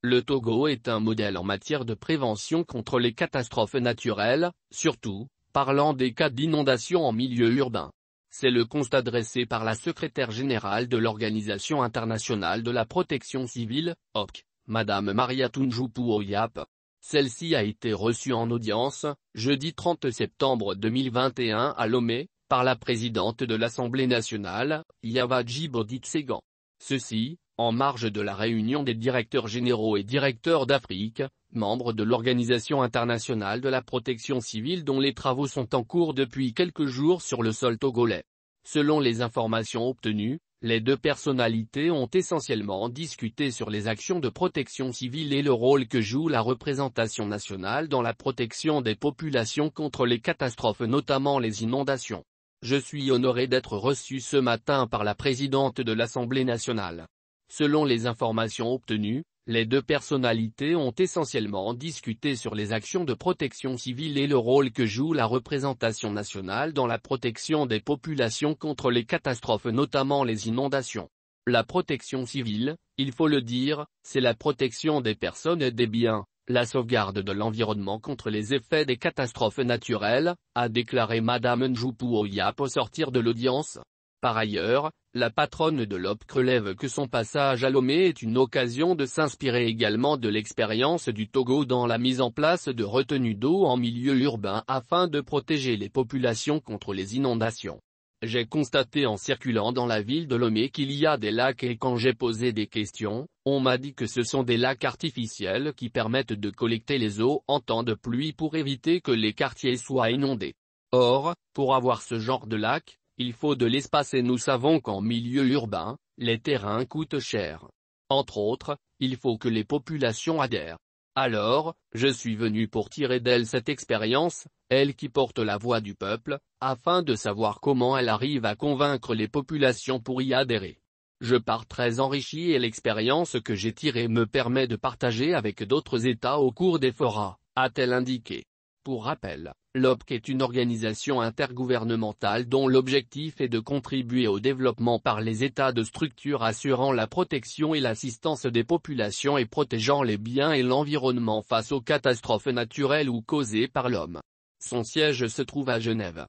Le Togo est un modèle en matière de prévention contre les catastrophes naturelles, surtout, parlant des cas d'inondation en milieu urbain. C'est le constat dressé par la secrétaire générale de l'Organisation internationale de la protection civile, OPC, Madame Maria Tunjupu Oyap. Celle-ci a été reçue en audience, jeudi 30 septembre 2021 à Lomé, par la présidente de l'Assemblée nationale, Yavaji Boditsegan. Ceci, en marge de la réunion des directeurs généraux et directeurs d'Afrique, membres de l'Organisation internationale de la protection civile dont les travaux sont en cours depuis quelques jours sur le sol togolais. Selon les informations obtenues, les deux personnalités ont essentiellement discuté sur les actions de protection civile et le rôle que joue la représentation nationale dans la protection des populations contre les catastrophes notamment les inondations. Je suis honoré d'être reçu ce matin par la présidente de l'Assemblée nationale. Selon les informations obtenues, les deux personnalités ont essentiellement discuté sur les actions de protection civile et le rôle que joue la représentation nationale dans la protection des populations contre les catastrophes notamment les inondations. La protection civile, il faut le dire, c'est la protection des personnes et des biens, la sauvegarde de l'environnement contre les effets des catastrophes naturelles, a déclaré Madame Njupu Oyap au sortir de l'audience. Par ailleurs, la patronne de l'OPC relève que son passage à Lomé est une occasion de s'inspirer également de l'expérience du Togo dans la mise en place de retenues d'eau en milieu urbain afin de protéger les populations contre les inondations. J'ai constaté en circulant dans la ville de Lomé qu'il y a des lacs et quand j'ai posé des questions, on m'a dit que ce sont des lacs artificiels qui permettent de collecter les eaux en temps de pluie pour éviter que les quartiers soient inondés. Or, pour avoir ce genre de lac, il faut de l'espace et nous savons qu'en milieu urbain, les terrains coûtent cher. Entre autres, il faut que les populations adhèrent. Alors, je suis venu pour tirer d'elle cette expérience, elle qui porte la voix du peuple, afin de savoir comment elle arrive à convaincre les populations pour y adhérer. Je pars très enrichi et l'expérience que j'ai tirée me permet de partager avec d'autres États au cours des forats, a-t-elle indiqué. Pour rappel, l'OPC est une organisation intergouvernementale dont l'objectif est de contribuer au développement par les États de structures assurant la protection et l'assistance des populations et protégeant les biens et l'environnement face aux catastrophes naturelles ou causées par l'homme. Son siège se trouve à Genève.